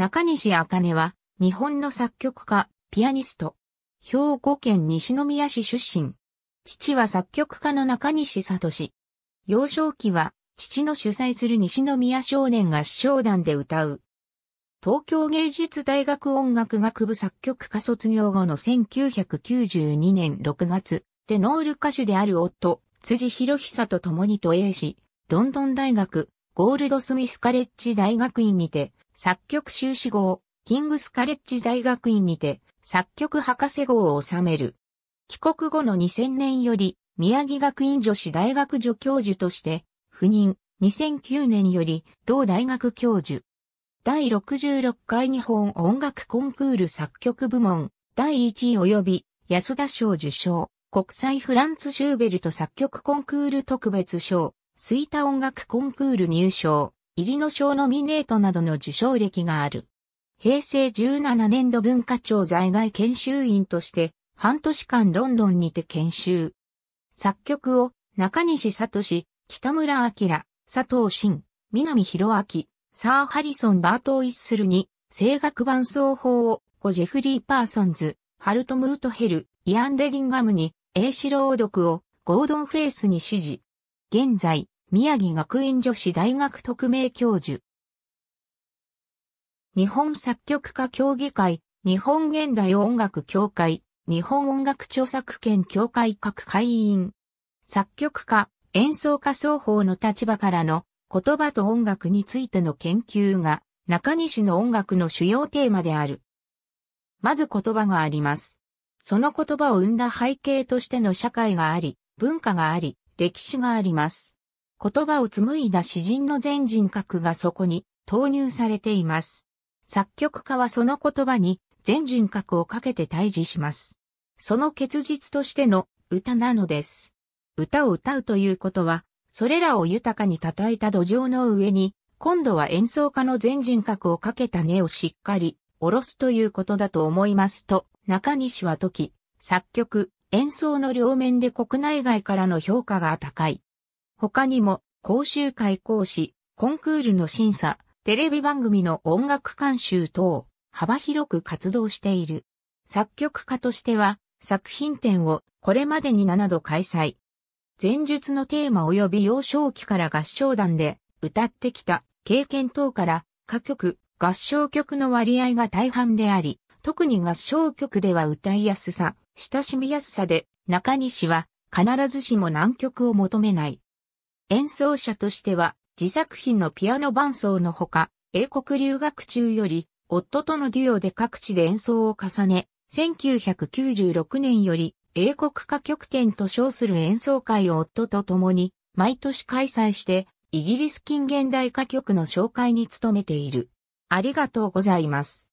中西茜は、日本の作曲家、ピアニスト。兵庫県西宮市出身。父は作曲家の中西聡。幼少期は、父の主催する西宮少年合唱団で歌う。東京芸術大学音楽学部作曲家卒業後の1992年6月、テノール歌手である夫、辻博久と共に渡英し、ロンドン大学、ゴールドスミスカレッジ大学院にて、作曲修士号、キングスカレッジ大学院にて、作曲博士号を収める。帰国後の2000年より、宮城学院女子大学助教授として、赴任、2009年より、同大学教授。第66回日本音楽コンクール作曲部門、第1位及び、安田賞受賞、国際フランツ・シューベルト作曲コンクール特別賞、スイタ音楽コンクール入賞、入の賞ノミネートなどの受賞歴がある。平成17年度文化庁在外研修員として、半年間ロンドンにて研修。作曲を中西聡、北村明、佐藤慎、南博明、サー・ハリソン・バート・イッスルに、声楽伴奏法を、ジェフリー・パーソンズ、ハルト・ムート・ヘル、イアン・レディンガムに、英史朗読を、ゴードン・フェイスに指示。現在、宮城学院女子大学特命教授。日本作曲家協議会、日本現代音楽協会、日本音楽著作権協会各会員。作曲家、演奏家双方の立場からの言葉と音楽についての研究が中西の音楽の主要テーマである。まず言葉があります。その言葉を生んだ背景としての社会があり、文化があり、歴史があります。言葉を紡いだ詩人の全人格がそこに投入されています。作曲家はその言葉に全人格をかけて対峙します。その結実としての歌なのです。歌を歌うということは、それらを豊かに叩いた土壌の上に、今度は演奏家の全人格をかけた根をしっかり下ろすということだと思いますと、中西は時、作曲、演奏の両面で国内外からの評価が高い。他にも、講習会講師、コンクールの審査、テレビ番組の音楽監修等、幅広く活動している。作曲家としては、作品展をこれまでに7度開催。前述のテーマ及び幼少期から合唱団で歌ってきた経験等から、歌曲、合唱曲の割合が大半であり、特に合唱曲では歌いやすさ、親しみやすさで、中西は必ずしも難曲を求めない。演奏者としては、自作品のピアノ伴奏のほか、英国留学中より、夫とのデュオで各地で演奏を重ね、1996年より英国歌曲展と称する演奏会を夫と共に毎年開催してイギリス近現代歌曲の紹介に努めている。ありがとうございます。